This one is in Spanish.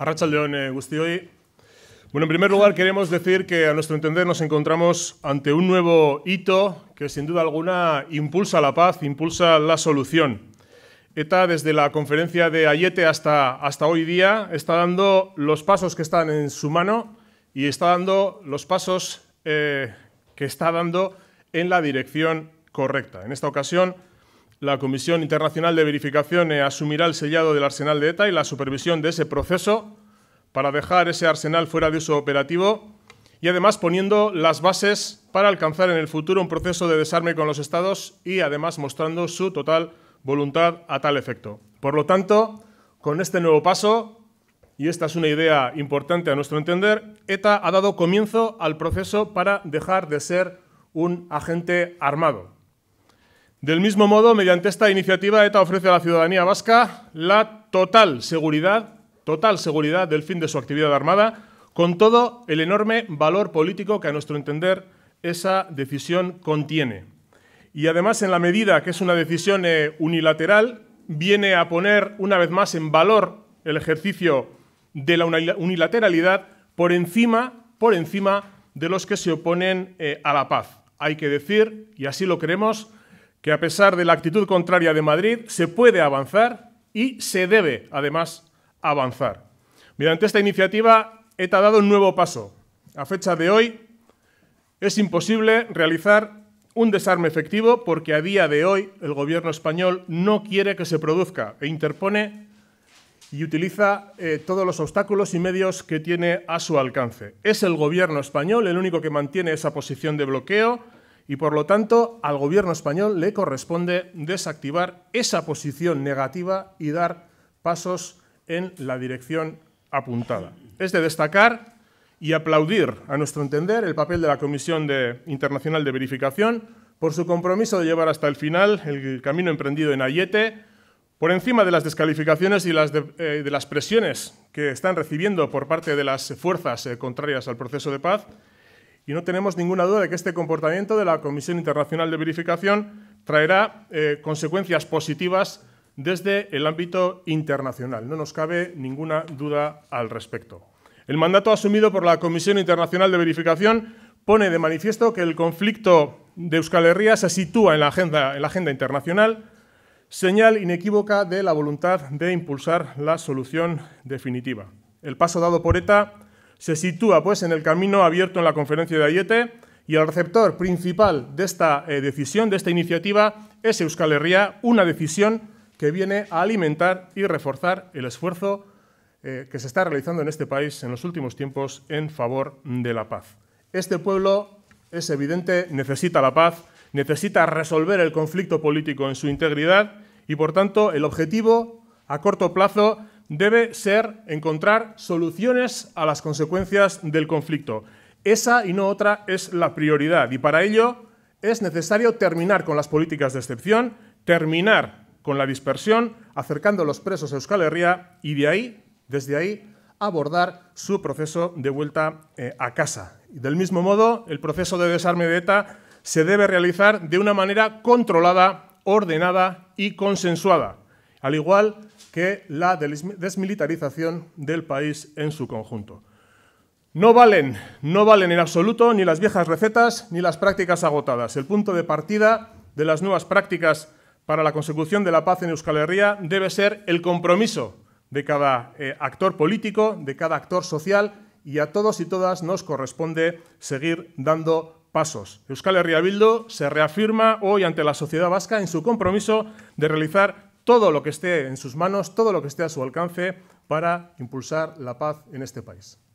Arrachaldeón eh, hoy. Bueno, en primer lugar queremos decir que a nuestro entender nos encontramos ante un nuevo hito que sin duda alguna impulsa la paz, impulsa la solución. ETA desde la conferencia de Ayete hasta, hasta hoy día está dando los pasos que están en su mano y está dando los pasos eh, que está dando en la dirección correcta. En esta ocasión la Comisión Internacional de Verificación asumirá el sellado del arsenal de ETA y la supervisión de ese proceso para dejar ese arsenal fuera de uso operativo y además poniendo las bases para alcanzar en el futuro un proceso de desarme con los estados y además mostrando su total voluntad a tal efecto. Por lo tanto, con este nuevo paso, y esta es una idea importante a nuestro entender, ETA ha dado comienzo al proceso para dejar de ser un agente armado. Del mismo modo, mediante esta iniciativa, ETA ofrece a la ciudadanía vasca la total seguridad, total seguridad del fin de su actividad armada, con todo el enorme valor político que a nuestro entender esa decisión contiene. Y además, en la medida que es una decisión eh, unilateral, viene a poner una vez más en valor el ejercicio de la unilateralidad por encima, por encima de los que se oponen eh, a la paz. Hay que decir, y así lo creemos, que a pesar de la actitud contraria de Madrid, se puede avanzar y se debe, además, avanzar. Mediante esta iniciativa, ETA ha dado un nuevo paso. A fecha de hoy, es imposible realizar un desarme efectivo porque a día de hoy el gobierno español no quiere que se produzca e interpone y utiliza eh, todos los obstáculos y medios que tiene a su alcance. Es el gobierno español el único que mantiene esa posición de bloqueo y por lo tanto al gobierno español le corresponde desactivar esa posición negativa y dar pasos en la dirección apuntada. Es de destacar y aplaudir, a nuestro entender, el papel de la Comisión Internacional de Verificación por su compromiso de llevar hasta el final el camino emprendido en Ayete, por encima de las descalificaciones y eh, de, las presiones que están recibiendo por parte de las fuerzas eh, contrarias al proceso de paz y no tenemos ninguna duda de que este comportamiento de la Comisión Internacional de Verificación traerá eh, consecuencias positivas desde el ámbito internacional. No nos cabe ninguna duda al respecto. El mandato asumido por la Comisión Internacional de Verificación pone de manifiesto que el conflicto de Euskal Herria se sitúa en la agenda, en la agenda internacional, señal inequívoca de la voluntad de impulsar la solución definitiva. El paso dado por ETA se sitúa pues, en el camino abierto en la conferencia de Ayete y el receptor principal de esta eh, decisión, de esta iniciativa, es Euskal Herria, una decisión que viene a alimentar y reforzar el esfuerzo eh, que se está realizando en este país en los últimos tiempos en favor de la paz. Este pueblo, es evidente, necesita la paz, necesita resolver el conflicto político en su integridad y, por tanto, el objetivo a corto plazo debe ser encontrar soluciones a las consecuencias del conflicto. Esa y no otra es la prioridad y para ello es necesario terminar con las políticas de excepción, terminar con la dispersión, acercando a los presos a Euskal Herria y de ahí, desde ahí, abordar su proceso de vuelta eh, a casa. del mismo modo, el proceso de desarme de ETA se debe realizar de una manera controlada, ordenada y consensuada al igual que la desmilitarización del país en su conjunto. No valen, no valen en absoluto ni las viejas recetas ni las prácticas agotadas. El punto de partida de las nuevas prácticas para la consecución de la paz en Euskal Herria debe ser el compromiso de cada eh, actor político, de cada actor social, y a todos y todas nos corresponde seguir dando pasos. Euskal Herria Bildu se reafirma hoy ante la sociedad vasca en su compromiso de realizar todo lo que esté en sus manos, todo lo que esté a su alcance para impulsar la paz en este país.